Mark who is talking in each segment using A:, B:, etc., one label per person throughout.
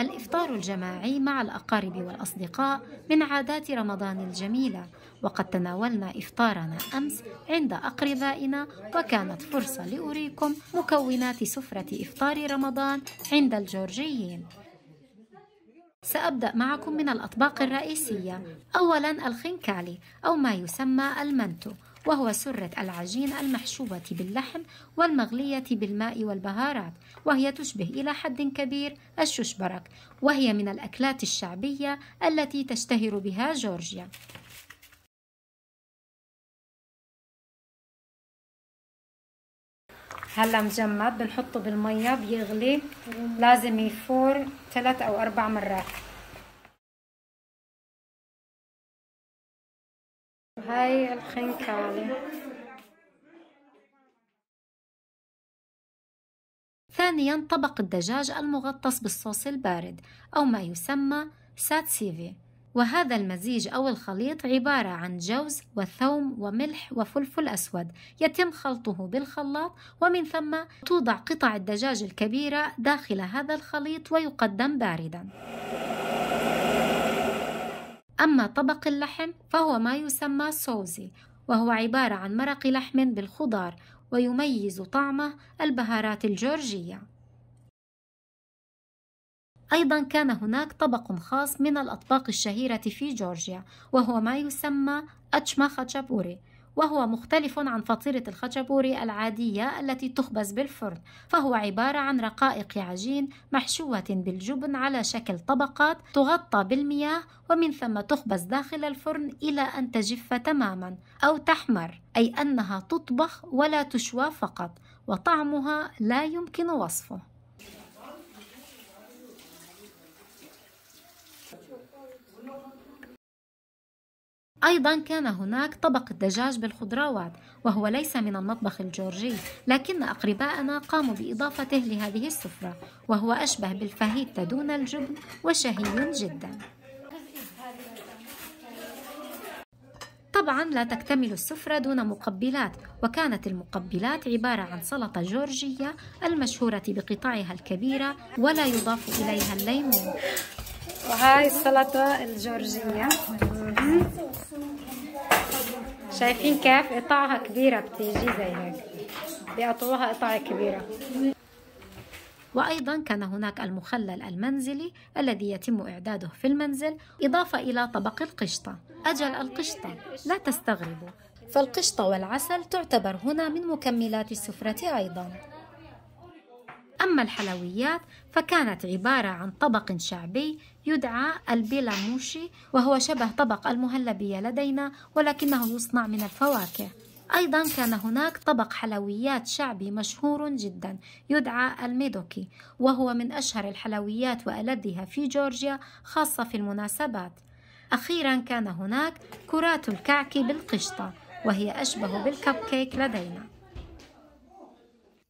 A: الإفطار الجماعي مع الأقارب والأصدقاء من عادات رمضان الجميلة وقد تناولنا إفطارنا أمس عند أقربائنا وكانت فرصة لأريكم مكونات سفرة إفطار رمضان عند الجورجيين سأبدأ معكم من الأطباق الرئيسية أولا الخنكالي أو ما يسمى المنتو وهو سرة العجين المحشوة باللحم والمغلية بالماء والبهارات وهي تشبه إلى حد كبير الششبرك وهي من الأكلات الشعبية التي تشتهر بها جورجيا هلا مجمد بنحطه بالمية بيغلي لازم يفور ثلاث أو أربع مرات هاي الخنكالي ثانيا طبق الدجاج المغطس بالصوص البارد أو ما يسمى ساتسيفي وهذا المزيج أو الخليط عبارة عن جوز وثوم وملح وفلفل أسود يتم خلطه بالخلاط ومن ثم توضع قطع الدجاج الكبيرة داخل هذا الخليط ويقدم بارداً أما طبق اللحم فهو ما يسمى سوزي وهو عبارة عن مرق لحم بالخضار ويميز طعمه البهارات الجورجية أيضا كان هناك طبق خاص من الأطباق الشهيرة في جورجيا وهو ما يسمى أتشما خاتشابوري وهو مختلف عن فطيرة الخشبوري العادية التي تخبز بالفرن فهو عبارة عن رقائق عجين محشوة بالجبن على شكل طبقات تغطى بالمياه ومن ثم تخبز داخل الفرن إلى أن تجف تماما أو تحمر أي أنها تطبخ ولا تشوى فقط وطعمها لا يمكن وصفه أيضا كان هناك طبق الدجاج بالخضروات وهو ليس من المطبخ الجورجي لكن أقرباءنا قاموا بإضافته لهذه السفرة وهو أشبه بالفاهيتا دون الجبن وشهي جدا طبعا لا تكتمل السفرة دون مقبلات وكانت المقبلات عبارة عن سلطة جورجية المشهورة بقطعها الكبيرة ولا يضاف إليها الليمون وهاي السلطة الجورجية شايفين كيف قطعها كبيرة بتيجي زي هيك بيقطعوها قطع كبيرة وأيضا كان هناك المخلل المنزلي الذي يتم إعداده في المنزل إضافة إلى طبق القشطة أجل القشطة لا تستغربوا فالقشطة والعسل تعتبر هنا من مكملات السفرة أيضاً أما الحلويات فكانت عبارة عن طبق شعبي يدعى البيلاموشي وهو شبه طبق المهلبية لدينا ولكنه يصنع من الفواكه أيضا كان هناك طبق حلويات شعبي مشهور جدا يدعى الميدوكي وهو من أشهر الحلويات وألذها في جورجيا خاصة في المناسبات أخيرا كان هناك كرات الكعك بالقشطة وهي أشبه بالكب كيك لدينا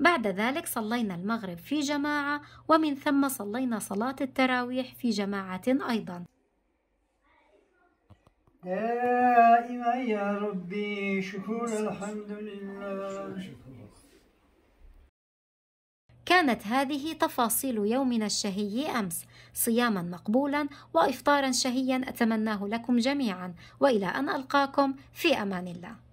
A: بعد ذلك صلينا المغرب في جماعة ومن ثم صلينا صلاة التراويح في جماعة أيضا
B: دائما يا ربي شكور الحمد لله
A: كانت هذه تفاصيل يومنا الشهي أمس صياما مقبولا وإفطارا شهيا أتمناه لكم جميعا وإلى أن ألقاكم في أمان الله